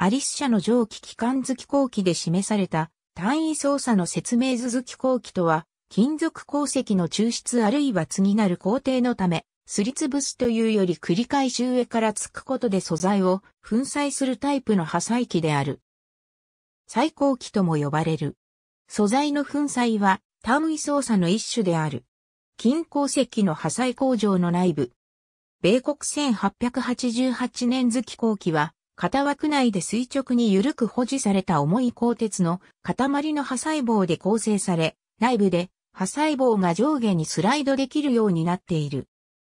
アリス社の蒸気機関図記工機で示された単位操作の説明図図記工機とは、金属鉱石の抽出あるいは次なる工程のため、すりつぶすというより繰り返し上からつくことで素材を粉砕するタイプの破砕機である。最高機とも呼ばれる。素材の粉砕は単位操作の一種である。金鉱石の破砕工場の内部。米国1888年月後期は型枠内で垂直に緩く保持された重い鋼鉄の塊の破細胞で構成され、内部で破細胞が上下にスライドできるようになっている。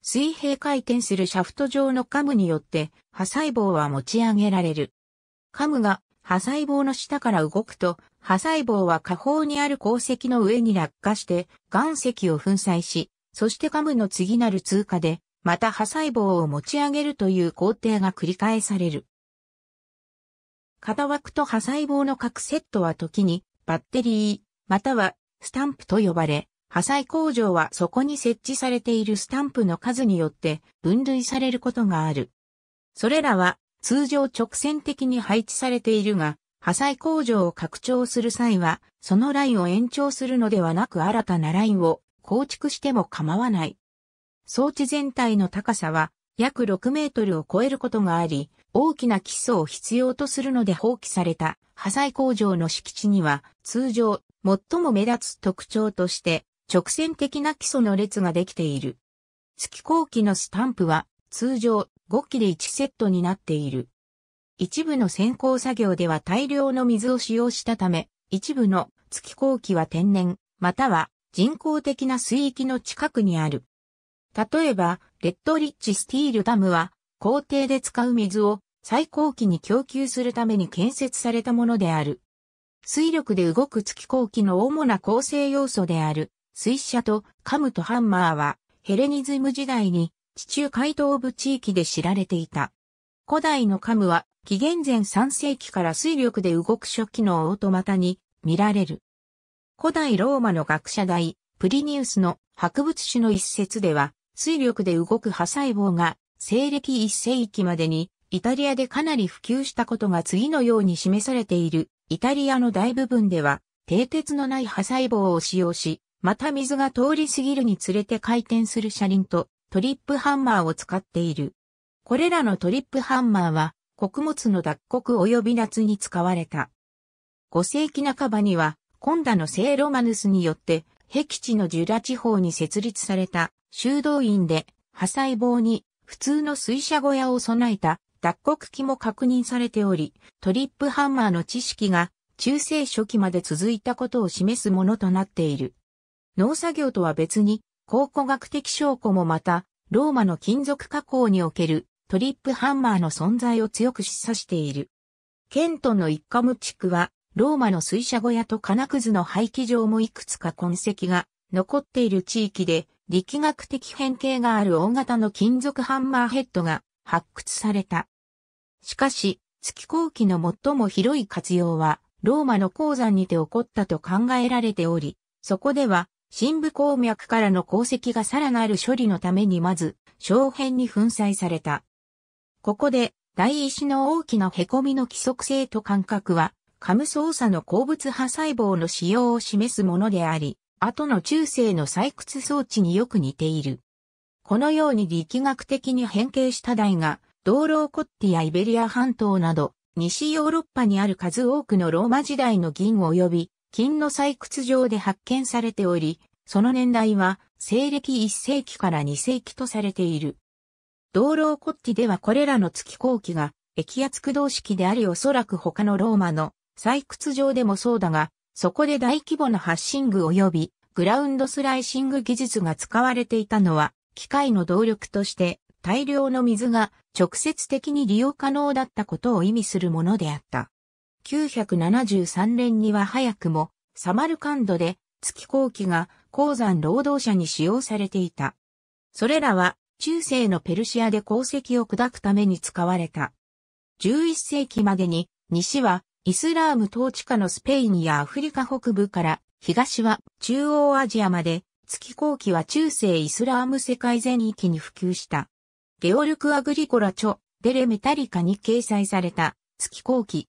水平回転するシャフト状のカムによって破細胞は持ち上げられる。カムが破細胞の下から動くと、破細胞は下方にある鉱石の上に落下して岩石を粉砕し、そしてカムの次なる通過で、また破細胞を持ち上げるという工程が繰り返される。型枠と破砕棒の各セットは時にバッテリー、またはスタンプと呼ばれ、破砕工場はそこに設置されているスタンプの数によって分類されることがある。それらは通常直線的に配置されているが、破砕工場を拡張する際は、そのラインを延長するのではなく新たなラインを構築しても構わない。装置全体の高さは約6メートルを超えることがあり、大きな基礎を必要とするので放棄された破砕工場の敷地には通常最も目立つ特徴として直線的な基礎の列ができている。月後期のスタンプは通常5機で1セットになっている。一部の先行作業では大量の水を使用したため、一部の月後期は天然、または人工的な水域の近くにある。例えば、レッドリッチスティールダムは工程で使う水を最高機に供給するために建設されたものである。水力で動く月光機の主な構成要素である、水車とカムとハンマーは、ヘレニズム時代に地中海東部地域で知られていた。古代のカムは、紀元前3世紀から水力で動く初期のオートマタに見られる。古代ローマの学者代、プリニウスの博物誌の一節では、水力で動く破細胞が西暦一世紀までに、イタリアでかなり普及したことが次のように示されている。イタリアの大部分では、蹄鉄のない破細胞を使用し、また水が通り過ぎるにつれて回転する車輪とトリップハンマーを使っている。これらのトリップハンマーは、穀物の脱穀及び夏に使われた。5世紀半ばには、コンダの聖ロマヌスによって、壁地のジュラ地方に設立された修道院で、破細胞に普通の水車小屋を備えた脱穀機も確認されており、トリップハンマーの知識が中世初期まで続いたことを示すものとなっている。農作業とは別に、考古学的証拠もまた、ローマの金属加工におけるトリップハンマーの存在を強く示唆している。ケントの一家ム地区は、ローマの水車小屋と金くずの廃棄場もいくつか痕跡が残っている地域で、力学的変形がある大型の金属ハンマーヘッドが発掘された。しかし、月光機の最も広い活用は、ローマの鉱山にて起こったと考えられており、そこでは、深部鉱脈からの鉱石がさらなる処理のためにまず、小片に粉砕された。ここで、大石の大きな凹みの規則性と感覚は、カム操作の鉱物破細胞の使用を示すものであり、後の中世の採掘装置によく似ている。このように力学的に変形した台が、道路コッティやイベリア半島など、西ヨーロッパにある数多くのローマ時代の銀及び金の採掘場で発見されており、その年代は西暦1世紀から2世紀とされている。道路コッティではこれらの月光器が液圧駆動式でありおそらく他のローマの採掘場でもそうだが、そこで大規模なハッシング及びグラウンドスライシング技術が使われていたのは、機械の動力として大量の水が直接的に利用可能だったことを意味するものであった。973年には早くもサマルカンドで月光機が鉱山労働者に使用されていた。それらは中世のペルシアで鉱石を砕くために使われた。11世紀までに西はイスラーム統治下のスペインやアフリカ北部から東は中央アジアまで、月後期は中世イスラーム世界全域に普及した。ゲオルク・アグリコラ・チョ・デレ・メタリカに掲載された月後期。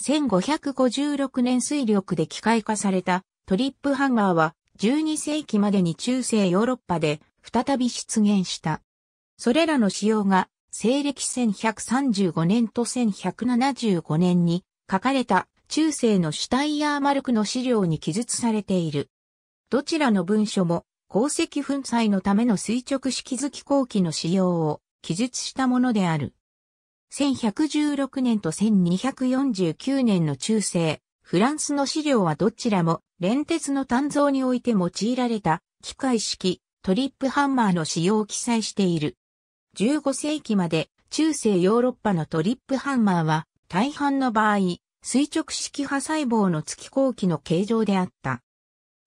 1556年水力で機械化されたトリップハンガーは12世紀までに中世ヨーロッパで再び出現した。それらの使用が西暦1135年と1175年に書かれた中世のシュタイヤーマルクの資料に記述されている。どちらの文書も鉱石粉砕のための垂直式図記工機の使用を記述したものである。1116年と1249年の中世、フランスの資料はどちらも連鉄の鍛造において用いられた機械式トリップハンマーの使用を記載している。15世紀まで中世ヨーロッパのトリップハンマーは大半の場合、垂直式派細胞の月光期の形状であった。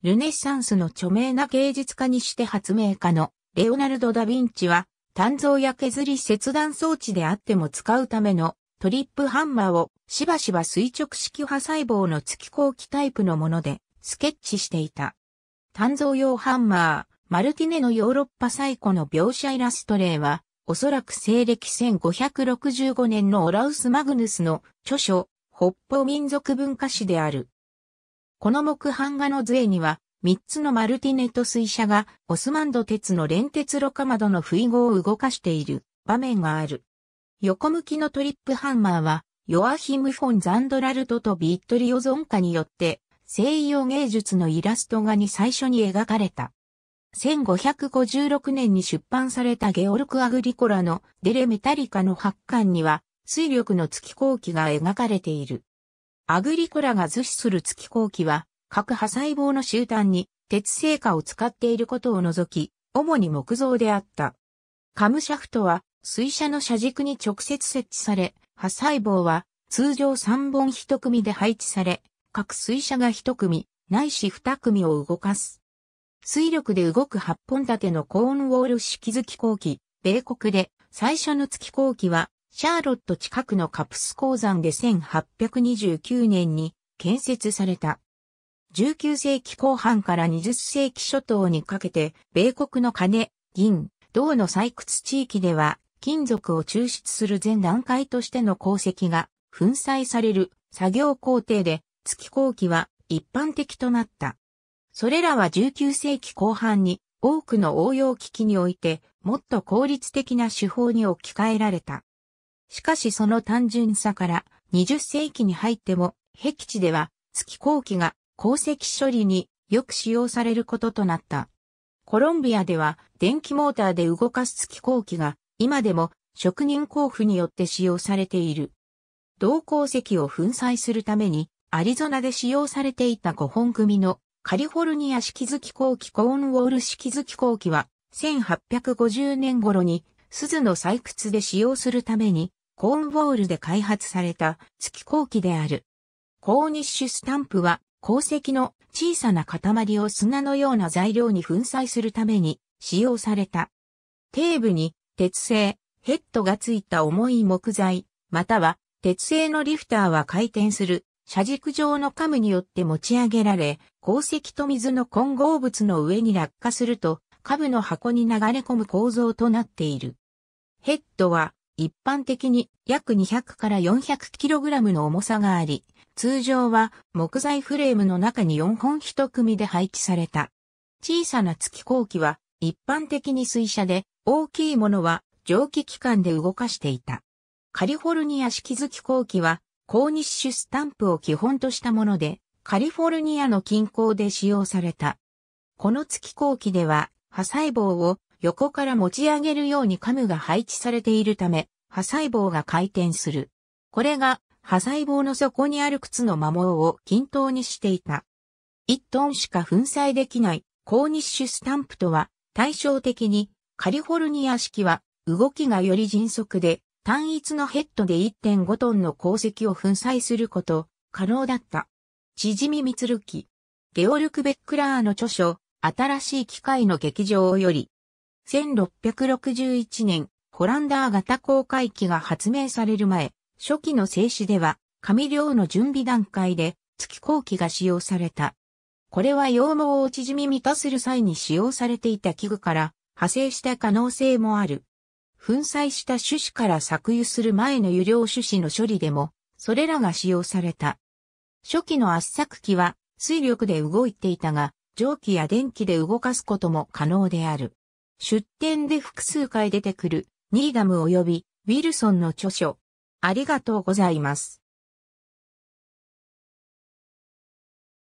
ルネッサンスの著名な芸術家にして発明家のレオナルド・ダ・ヴィンチは、鍛造や削り切断装置であっても使うためのトリップハンマーをしばしば垂直式派細胞の月光期タイプのものでスケッチしていた。鍛造用ハンマー、マルティネのヨーロッパ最古の描写イラスト例は、おそらく西暦1565年のオラウス・マグヌスの著書、北方民族文化史である。この木版画の杖には、三つのマルティネット水車が、オスマンド鉄の連鉄ロカマドの不意号を動かしている場面がある。横向きのトリップハンマーは、ヨアヒム・フォン・ザンドラルトとビットリオ・ゾンカによって、西洋芸術のイラスト画に最初に描かれた。1556年に出版されたゲオルク・アグリコラのデレ・メタリカの発刊には、水力の月光器が描かれている。アグリコラが図示する月光器は、核破細胞の集団に鉄製化を使っていることを除き、主に木造であった。カムシャフトは、水車の車軸に直接設置され、破細胞は通常3本1組で配置され、各水車が1組、ないし2組を動かす。水力で動く8本立てのコーンウォール式月光機、米国で最初の月光機は、シャーロット近くのカプス鉱山で1829年に建設された。19世紀後半から20世紀初頭にかけて、米国の金、銀、銅の採掘地域では、金属を抽出する前段階としての鉱石が粉砕される作業工程で、月光機は一般的となった。それらは19世紀後半に多くの応用機器においてもっと効率的な手法に置き換えられた。しかしその単純さから20世紀に入っても壁地では月光機が鉱石処理によく使用されることとなった。コロンビアでは電気モーターで動かす月光機が今でも職人交付によって使用されている。銅鉱石を粉砕するためにアリゾナで使用されていた5本組のカリフォルニア式月後期コーンウォール式月後期は、1850年頃に、鈴の採掘で使用するために、コーンウォールで開発された月後期である。コーニッシュスタンプは、鉱石の小さな塊を砂のような材料に粉砕するために使用された。底部に鉄製、ヘッドがついた重い木材、または鉄製のリフターは回転する、車軸状のカムによって持ち上げられ、鉱石と水の混合物の上に落下すると、下部の箱に流れ込む構造となっている。ヘッドは、一般的に約200から 400kg の重さがあり、通常は木材フレームの中に4本1組で配置された。小さな月光機は一般的に水車で大きいものは蒸気機関で動かしていた。カリフォルニア式月光機は高日種スタンプを基本としたものでカリフォルニアの近郊で使用された。この月後期では、破細胞を横から持ち上げるようにカムが配置されているため、破細胞が回転する。これが、破細胞の底にある靴の摩耗を均等にしていた。1トンしか粉砕できないコーニッシュスタンプとは対照的にカリフォルニア式は動きがより迅速で単一のヘッドで1.5トンの鉱石を粉砕すること可能だった。縮みみつるき。ゲオルク・ベックラーの著書、新しい機械の劇場より、1661年、ホランダー型航海機が発明される前、初期の静止では、紙量の準備段階で、月光機が使用された。これは羊毛を縮み満たする際に使用されていた器具から派生した可能性もある。粉砕した種子から搾油する前の油量種子の処理でも、それらが使用された。初期の圧搾機は水力で動いていたが、蒸気や電気で動かすことも可能である。出典で複数回出てくる、ニーダム及び、ウィルソンの著書。ありがとうございます。